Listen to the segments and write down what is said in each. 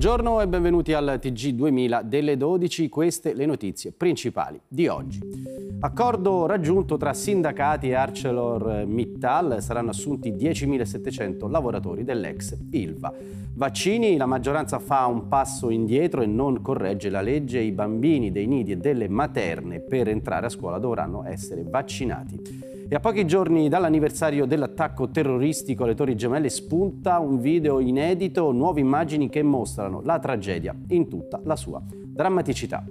Buongiorno e benvenuti al TG2000 delle 12, queste le notizie principali di oggi. Accordo raggiunto tra sindacati e ArcelorMittal, saranno assunti 10.700 lavoratori dell'ex Ilva. Vaccini, la maggioranza fa un passo indietro e non corregge la legge, i bambini dei nidi e delle materne per entrare a scuola dovranno essere vaccinati. E a pochi giorni dall'anniversario dell'attacco terroristico alle Torri Gemelle spunta un video inedito, nuove immagini che mostrano la tragedia in tutta la sua drammaticità.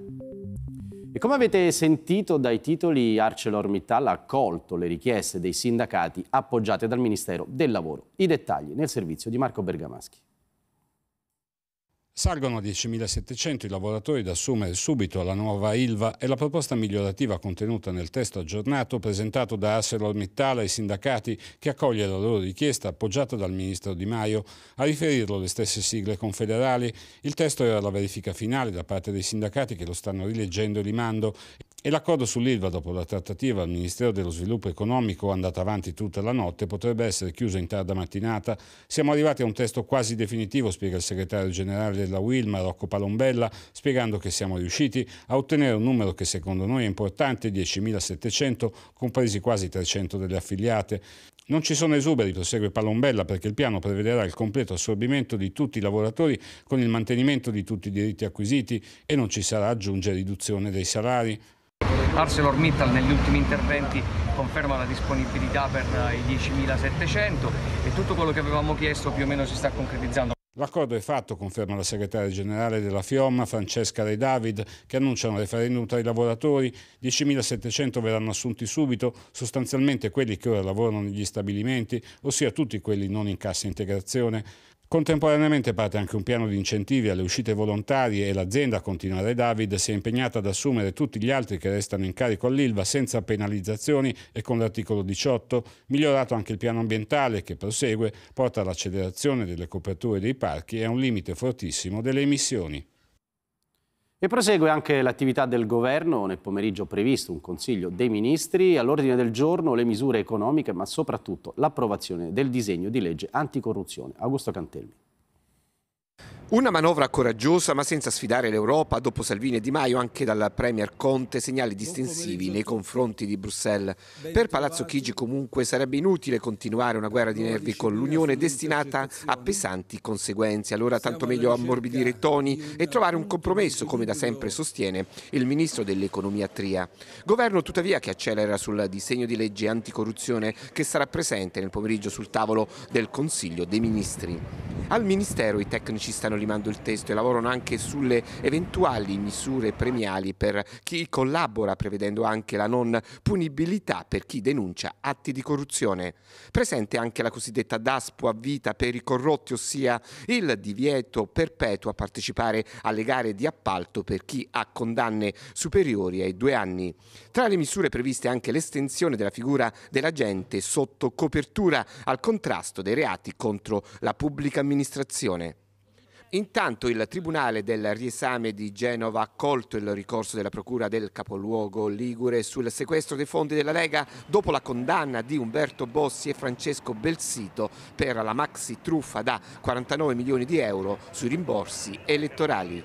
E come avete sentito dai titoli, ArcelorMittal ha accolto le richieste dei sindacati appoggiate dal Ministero del Lavoro. I dettagli nel servizio di Marco Bergamaschi. Salgono a 10.700 i lavoratori da assumere subito alla nuova ILVA e la proposta migliorativa contenuta nel testo aggiornato presentato da ArcelorMittal ai sindacati che accoglie la loro richiesta appoggiata dal ministro Di Maio. A riferirlo le stesse sigle confederali, il testo era la verifica finale da parte dei sindacati che lo stanno rileggendo e rimando e l'accordo sull'ILVA dopo la trattativa al Ministero dello Sviluppo Economico andata avanti tutta la notte potrebbe essere chiuso in tarda mattinata. Siamo arrivati a un testo quasi definitivo, spiega il segretario generale della Wilma, Rocco Palombella, spiegando che siamo riusciti a ottenere un numero che secondo noi è importante, 10.700, compresi quasi 300 delle affiliate. Non ci sono esuberi, prosegue Palombella, perché il piano prevederà il completo assorbimento di tutti i lavoratori con il mantenimento di tutti i diritti acquisiti e non ci sarà, aggiunge, riduzione dei salari. ArcelorMittal negli ultimi interventi conferma la disponibilità per i 10.700 e tutto quello che avevamo chiesto più o meno si sta concretizzando. L'accordo è fatto, conferma la segretaria generale della FIOM, Francesca Re David, che annuncia un referendum tra i lavoratori, 10.700 verranno assunti subito, sostanzialmente quelli che ora lavorano negli stabilimenti, ossia tutti quelli non in cassa integrazione. Contemporaneamente parte anche un piano di incentivi alle uscite volontarie e l'azienda, continuare David, si è impegnata ad assumere tutti gli altri che restano in carico all'ILVA senza penalizzazioni e con l'articolo 18, migliorato anche il piano ambientale che prosegue, porta all'accelerazione delle coperture dei parchi e a un limite fortissimo delle emissioni. E prosegue anche l'attività del governo, nel pomeriggio previsto un consiglio dei ministri, all'ordine del giorno le misure economiche, ma soprattutto l'approvazione del disegno di legge anticorruzione. Augusto Cantelmi. Una manovra coraggiosa ma senza sfidare l'Europa, dopo Salvini e Di Maio anche dal Premier Conte segnali distensivi nei confronti di Bruxelles. Per Palazzo Chigi comunque sarebbe inutile continuare una guerra di nervi con l'Unione destinata a pesanti conseguenze, allora tanto meglio ammorbidire i toni e trovare un compromesso come da sempre sostiene il Ministro dell'Economia Tria. Governo tuttavia che accelera sul disegno di legge anticorruzione che sarà presente nel pomeriggio sul tavolo del Consiglio dei Ministri. Al Ministero i tecnici stanno rimando il testo e lavorano anche sulle eventuali misure premiali per chi collabora, prevedendo anche la non punibilità per chi denuncia atti di corruzione. Presente anche la cosiddetta DASPO a vita per i corrotti, ossia il divieto perpetuo a partecipare alle gare di appalto per chi ha condanne superiori ai due anni. Tra le misure previste anche l'estensione della figura dell'agente sotto copertura al contrasto dei reati contro la pubblica amministrazione. Intanto il Tribunale del riesame di Genova ha accolto il ricorso della Procura del capoluogo Ligure sul sequestro dei fondi della Lega dopo la condanna di Umberto Bossi e Francesco Belsito per la maxi truffa da 49 milioni di euro sui rimborsi elettorali.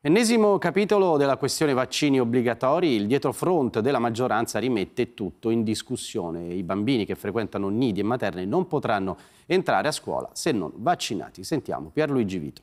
Ennesimo capitolo della questione vaccini obbligatori, il dietrofront della maggioranza rimette tutto in discussione. I bambini che frequentano nidi e materne non potranno entrare a scuola se non vaccinati. Sentiamo Pierluigi Vito.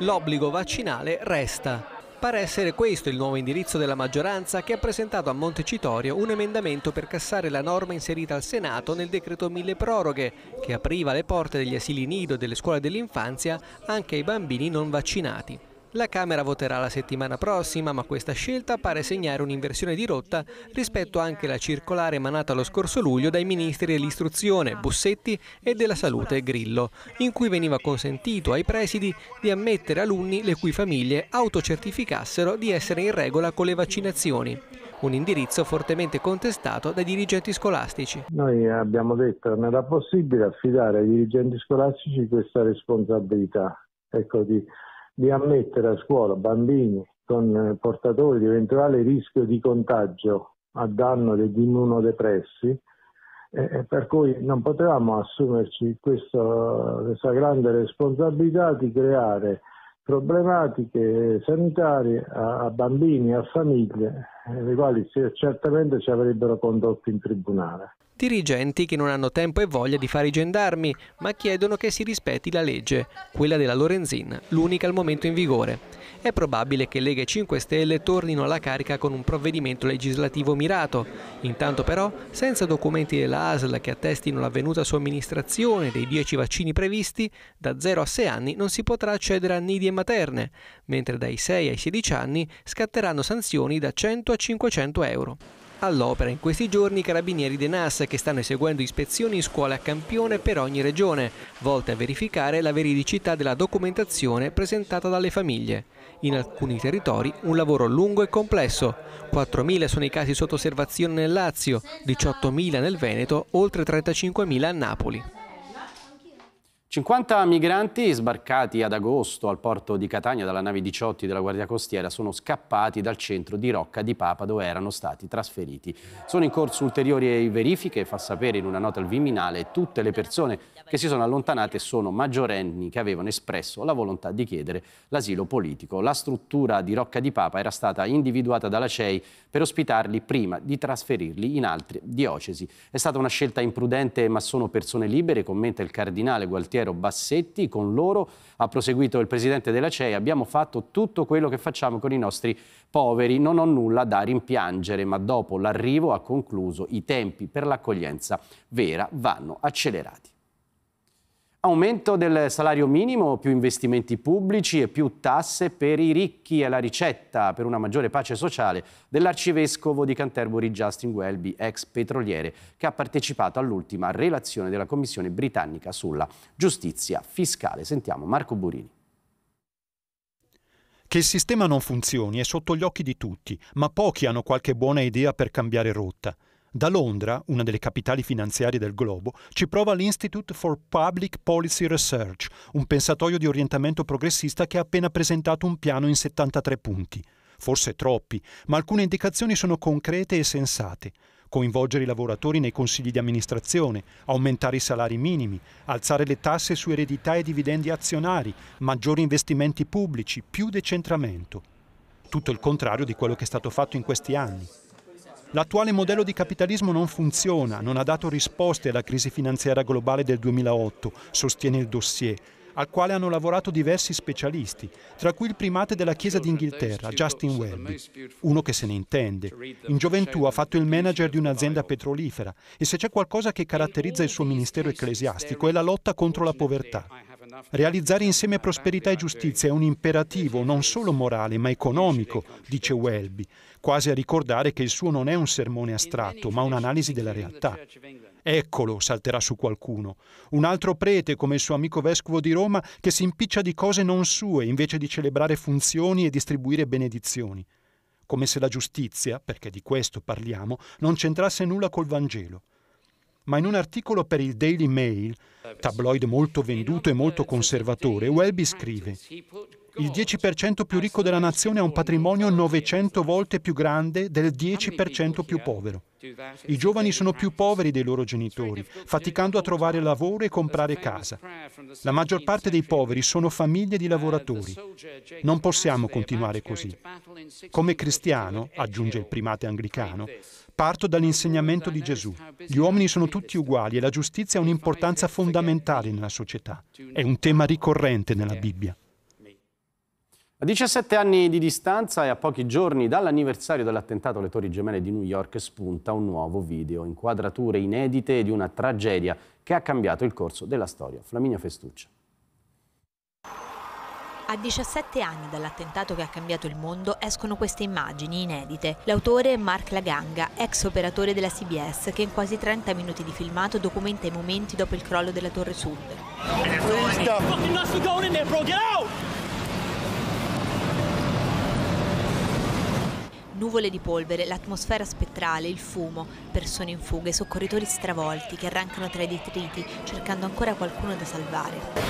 L'obbligo vaccinale resta. Pare essere questo il nuovo indirizzo della maggioranza che ha presentato a Montecitorio un emendamento per cassare la norma inserita al Senato nel decreto mille proroghe che apriva le porte degli asili nido e delle scuole dell'infanzia anche ai bambini non vaccinati. La Camera voterà la settimana prossima, ma questa scelta pare segnare un'inversione di rotta rispetto anche alla circolare emanata lo scorso luglio dai ministri dell'istruzione Bussetti e della salute Grillo, in cui veniva consentito ai presidi di ammettere alunni le cui famiglie autocertificassero di essere in regola con le vaccinazioni un indirizzo fortemente contestato dai dirigenti scolastici. Noi abbiamo detto che non era possibile affidare ai dirigenti scolastici questa responsabilità, ecco, di di ammettere a scuola bambini con eh, portatori di eventuale rischio di contagio a danno degli immunodepressi, eh, eh, per cui non potevamo assumerci questo, questa grande responsabilità di creare problematiche sanitarie a, a bambini, a famiglie, eh, le quali certamente ci avrebbero condotto in tribunale. Dirigenti che non hanno tempo e voglia di fare i gendarmi, ma chiedono che si rispetti la legge, quella della Lorenzin, l'unica al momento in vigore. È probabile che Lega e 5 Stelle tornino alla carica con un provvedimento legislativo mirato. Intanto però, senza documenti della ASL che attestino l'avvenuta somministrazione dei 10 vaccini previsti, da 0 a 6 anni non si potrà accedere a nidi e materne, mentre dai 6 ai 16 anni scatteranno sanzioni da 100 a 500 euro. All'opera in questi giorni i carabinieri de NAS che stanno eseguendo ispezioni in scuole a campione per ogni regione, volte a verificare la veridicità della documentazione presentata dalle famiglie. In alcuni territori un lavoro lungo e complesso. 4.000 sono i casi sotto osservazione nel Lazio, 18.000 nel Veneto, oltre 35.000 a Napoli. 50 migranti sbarcati ad agosto al porto di Catania dalla nave 18 della Guardia Costiera sono scappati dal centro di Rocca di Papa dove erano stati trasferiti. Sono in corso ulteriori verifiche, fa sapere in una nota al Viminale, tutte le persone che si sono allontanate sono maggiorenni che avevano espresso la volontà di chiedere l'asilo politico. La struttura di Rocca di Papa era stata individuata dalla CEI per ospitarli prima di trasferirli in altre diocesi. È stata una scelta imprudente ma sono persone libere, commenta il cardinale Gualtieri Gualtiero Bassetti. Con loro ha proseguito il presidente della CEI. Abbiamo fatto tutto quello che facciamo con i nostri poveri. Non ho nulla da rimpiangere, ma dopo l'arrivo ha concluso i tempi per l'accoglienza vera vanno accelerati. Aumento del salario minimo, più investimenti pubblici e più tasse per i ricchi è la ricetta per una maggiore pace sociale dell'arcivescovo di Canterbury Justin Welby, ex petroliere, che ha partecipato all'ultima relazione della Commissione britannica sulla giustizia fiscale. Sentiamo Marco Burini. Che il sistema non funzioni è sotto gli occhi di tutti, ma pochi hanno qualche buona idea per cambiare rotta. Da Londra, una delle capitali finanziarie del globo, ci prova l'Institute for Public Policy Research, un pensatoio di orientamento progressista che ha appena presentato un piano in 73 punti. Forse troppi, ma alcune indicazioni sono concrete e sensate. Coinvolgere i lavoratori nei consigli di amministrazione, aumentare i salari minimi, alzare le tasse su eredità e dividendi azionari, maggiori investimenti pubblici, più decentramento. Tutto il contrario di quello che è stato fatto in questi anni. L'attuale modello di capitalismo non funziona, non ha dato risposte alla crisi finanziaria globale del 2008, sostiene il dossier, al quale hanno lavorato diversi specialisti, tra cui il primate della Chiesa d'Inghilterra, Justin Welby, uno che se ne intende. In gioventù ha fatto il manager di un'azienda petrolifera e se c'è qualcosa che caratterizza il suo ministero ecclesiastico è la lotta contro la povertà. Realizzare insieme prosperità e giustizia è un imperativo non solo morale ma economico, dice Welby, quasi a ricordare che il suo non è un sermone astratto ma un'analisi della realtà. Eccolo, salterà su qualcuno. Un altro prete, come il suo amico vescovo di Roma, che si impiccia di cose non sue invece di celebrare funzioni e distribuire benedizioni. Come se la giustizia, perché di questo parliamo, non c'entrasse nulla col Vangelo. Ma in un articolo per il Daily Mail, tabloid molto venduto e molto conservatore, Welby scrive il 10% più ricco della nazione ha un patrimonio 900 volte più grande del 10% più povero. I giovani sono più poveri dei loro genitori, faticando a trovare lavoro e comprare casa. La maggior parte dei poveri sono famiglie di lavoratori. Non possiamo continuare così. Come cristiano, aggiunge il primate anglicano, parto dall'insegnamento di Gesù. Gli uomini sono tutti uguali e la giustizia ha un'importanza fondamentale nella società. È un tema ricorrente nella Bibbia. A 17 anni di distanza e a pochi giorni dall'anniversario dell'attentato alle Torri Gemelle di New York spunta un nuovo video, inquadrature inedite di una tragedia che ha cambiato il corso della storia. Flaminio Festuccia. A 17 anni dall'attentato che ha cambiato il mondo escono queste immagini inedite. L'autore è Mark Laganga, ex operatore della CBS, che in quasi 30 minuti di filmato documenta i momenti dopo il crollo della Torre Sud. Nuvole di polvere, l'atmosfera spettrale, il fumo, persone in fuga, i soccorritori stravolti che arrancano tra i detriti cercando ancora qualcuno da salvare.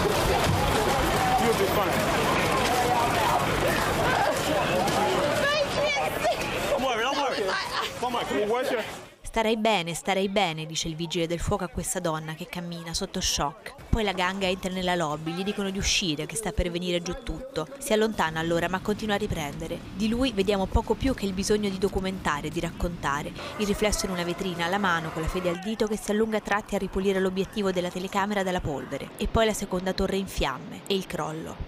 Starei bene, starei bene, dice il vigile del fuoco a questa donna che cammina sotto shock. Poi la ganga entra nella lobby, gli dicono di uscire, che sta per venire giù tutto. Si allontana allora, ma continua a riprendere. Di lui vediamo poco più che il bisogno di documentare, di raccontare. Il riflesso in una vetrina, la mano con la fede al dito che si allunga a tratti a ripulire l'obiettivo della telecamera dalla polvere. E poi la seconda torre in fiamme e il crollo.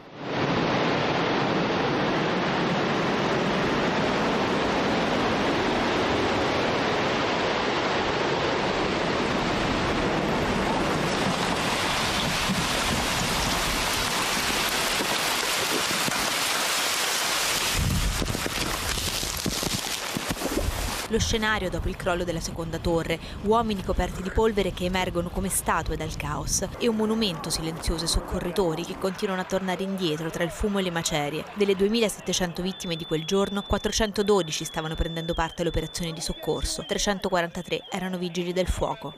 lo scenario dopo il crollo della seconda torre, uomini coperti di polvere che emergono come statue dal caos e un monumento silenzioso ai soccorritori che continuano a tornare indietro tra il fumo e le macerie. Delle 2700 vittime di quel giorno, 412 stavano prendendo parte alle operazioni di soccorso, 343 erano vigili del fuoco.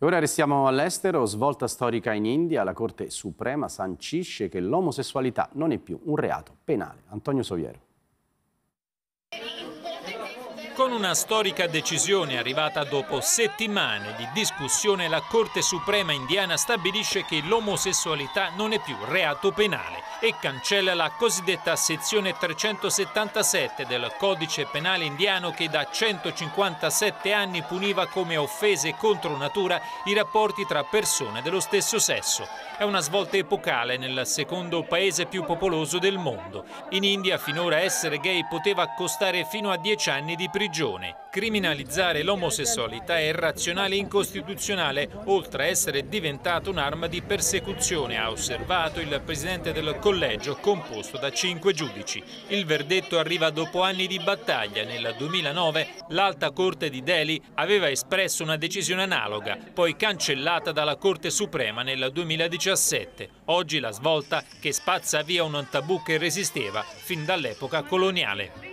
ora restiamo all'estero, svolta storica in India, la Corte Suprema sancisce che l'omosessualità non è più un reato penale. Antonio Soviero. Con una storica decisione arrivata dopo settimane di discussione, la Corte Suprema indiana stabilisce che l'omosessualità non è più reato penale e cancella la cosiddetta sezione 377 del codice penale indiano che da 157 anni puniva come offese contro natura i rapporti tra persone dello stesso sesso. È una svolta epocale nel secondo paese più popoloso del mondo. In India finora essere gay poteva costare fino a 10 anni di prigione. Criminalizzare l'omosessualità è irrazionale e incostituzionale, oltre a essere diventato un'arma di persecuzione, ha osservato il presidente del collegio composto da cinque giudici. Il verdetto arriva dopo anni di battaglia. Nel 2009 l'Alta Corte di Delhi aveva espresso una decisione analoga, poi cancellata dalla Corte Suprema nel 2017. Oggi la svolta che spazza via un tabù che resisteva fin dall'epoca coloniale.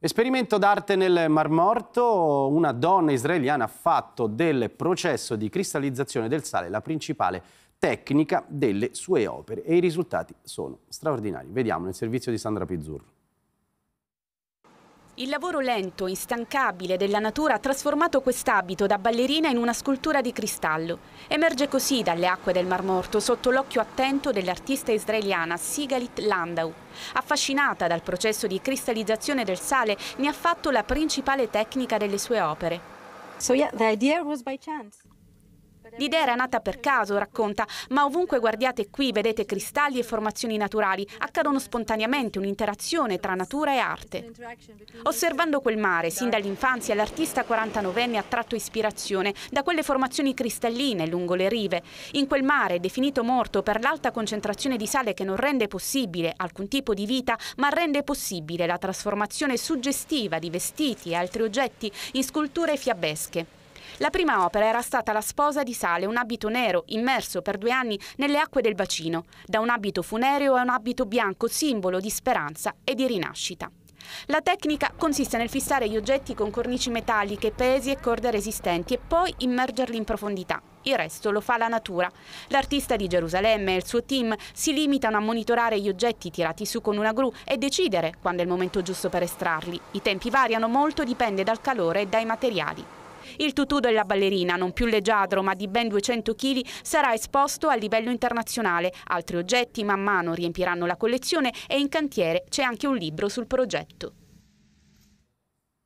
Esperimento d'arte nel Mar Morto, una donna israeliana ha fatto del processo di cristallizzazione del sale la principale tecnica delle sue opere e i risultati sono straordinari. Vediamo nel servizio di Sandra Pizzurro. Il lavoro lento, instancabile della natura ha trasformato quest'abito da ballerina in una scultura di cristallo. Emerge così dalle acque del Mar Morto sotto l'occhio attento dell'artista israeliana Sigalit Landau. Affascinata dal processo di cristallizzazione del sale, ne ha fatto la principale tecnica delle sue opere. So yeah, the idea chance. L'idea era nata per caso, racconta, ma ovunque guardiate qui vedete cristalli e formazioni naturali, accadono spontaneamente un'interazione tra natura e arte. Osservando quel mare, sin dall'infanzia, l'artista 49enne ha tratto ispirazione da quelle formazioni cristalline lungo le rive. In quel mare, definito morto per l'alta concentrazione di sale che non rende possibile alcun tipo di vita, ma rende possibile la trasformazione suggestiva di vestiti e altri oggetti in sculture fiabesche. La prima opera era stata La sposa di sale, un abito nero, immerso per due anni nelle acque del bacino, da un abito funereo a un abito bianco, simbolo di speranza e di rinascita. La tecnica consiste nel fissare gli oggetti con cornici metalliche, pesi e corde resistenti e poi immergerli in profondità. Il resto lo fa la natura. L'artista di Gerusalemme e il suo team si limitano a monitorare gli oggetti tirati su con una gru e decidere quando è il momento giusto per estrarli. I tempi variano molto, dipende dal calore e dai materiali. Il tutù della ballerina, non più leggiadro ma di ben 200 kg, sarà esposto a livello internazionale. Altri oggetti man mano riempiranno la collezione e in cantiere c'è anche un libro sul progetto.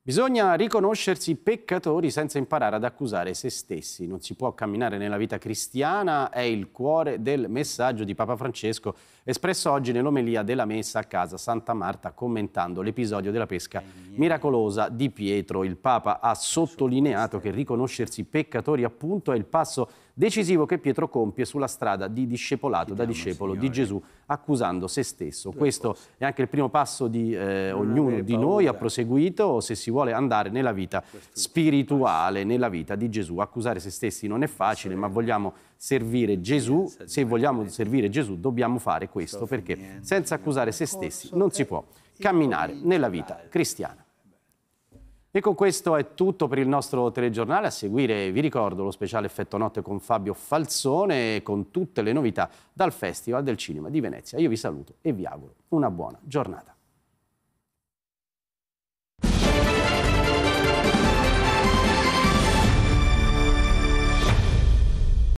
Bisogna riconoscersi peccatori senza imparare ad accusare se stessi. Non si può camminare nella vita cristiana, è il cuore del messaggio di Papa Francesco, espresso oggi nell'omelia della messa a casa Santa Marta, commentando l'episodio della pesca miracolosa di Pietro. Il Papa ha sottolineato che riconoscersi peccatori appunto è il passo decisivo che Pietro compie sulla strada di discepolato, da discepolo signore. di Gesù, accusando se stesso. Due Questo cose. è anche il primo passo di eh, ognuno di noi, ha proseguito, se si vuole andare nella vita spirituale, nella vita di Gesù. Accusare se stessi non è facile, ma vogliamo servire Gesù, se vogliamo servire Gesù dobbiamo fare questo perché senza accusare se stessi non si può camminare nella vita cristiana. E con questo è tutto per il nostro telegiornale. A seguire, vi ricordo, lo speciale Effetto Notte con Fabio Falzone e con tutte le novità dal Festival del Cinema di Venezia. Io vi saluto e vi auguro una buona giornata.